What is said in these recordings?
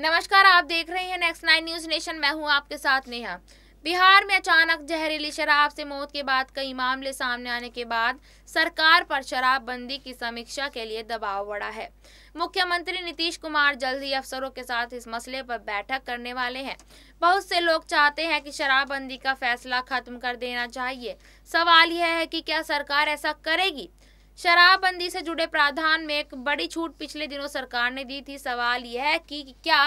नमस्कार आप देख रहे हैं नेक्स्ट नाइन न्यूज नेशन मैं हूं आपके साथ नेहा बिहार में अचानक जहरीली शराब से मौत के बाद कई मामले सामने आने के बाद सरकार पर शराबबंदी की समीक्षा के लिए दबाव बढ़ा है मुख्यमंत्री नीतीश कुमार जल्द ही अफसरों के साथ इस मसले पर बैठक करने वाले हैं बहुत से लोग चाहते हैं कि शराबबंदी का फैसला खत्म कर देना चाहिए सवाल यह है कि क्या सरकार ऐसा करेगी शराबबंदी से जुड़े प्रावधान में एक बड़ी छूट पिछले दिनों सरकार ने दी थी सवाल यह है कि क्या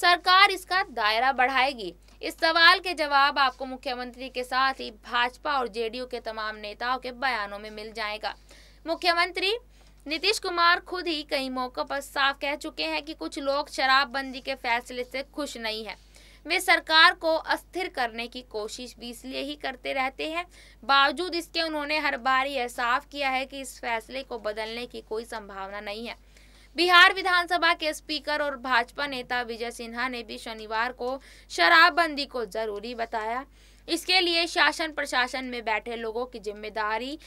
सरकार इसका दायरा बढ़ाएगी इस सवाल के जवाब आपको मुख्यमंत्री के साथ ही भाजपा और जेडीयू के तमाम नेताओं के बयानों में मिल जाएगा मुख्यमंत्री नीतीश कुमार खुद ही कई मौकों पर साफ कह चुके हैं कि कुछ लोग शराबबंदी के फैसले से खुश नहीं हैं वे सरकार को अस्थिर करने की कोशिश भी इसलिए ही करते रहते हैं बावजूद इसके उन्होंने हर बार यह साफ किया है कि इस फैसले को बदलने की कोई संभावना नहीं है बिहार विधानसभा के स्पीकर और भाजपा नेता विजय सिन्हा ने भी शनिवार को शराबबंदी को जरूरी बताया इसके लिए शासन प्रशासन में बैठे लोगों की जिम्मेदारी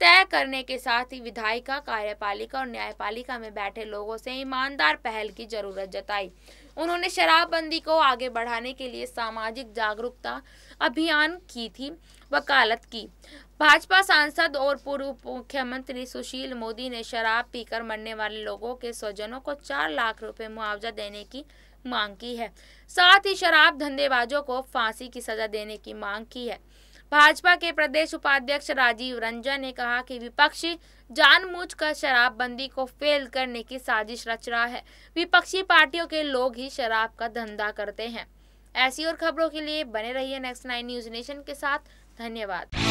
तय करने के साथ ही विधायिका कार्यपालिका और न्यायपालिका में बैठे लोगों से ईमानदार पहल की जरूरत जताई उन्होंने शराबबंदी को आगे बढ़ाने के लिए सामाजिक जागरूकता अभियान की थी वकालत की भाजपा सांसद और पूर्व मुख्यमंत्री सुशील मोदी ने शराब पीकर मरने वाले लोगों के स्वजनों को चार लाख रुपए मुआवजा देने की मांग की है साथ ही शराब धंधेबाजों को फांसी की सजा देने की मांग की है भाजपा के प्रदेश उपाध्यक्ष राजीव रंजन ने कहा कि विपक्षी जानबूझकर शराबबंदी को फेल करने की साजिश रच रहा है विपक्षी पार्टियों के लोग ही शराब का धंधा करते हैं ऐसी और खबरों के लिए बने रहिए नेक्स्ट नाइन न्यूज नेशन के साथ धन्यवाद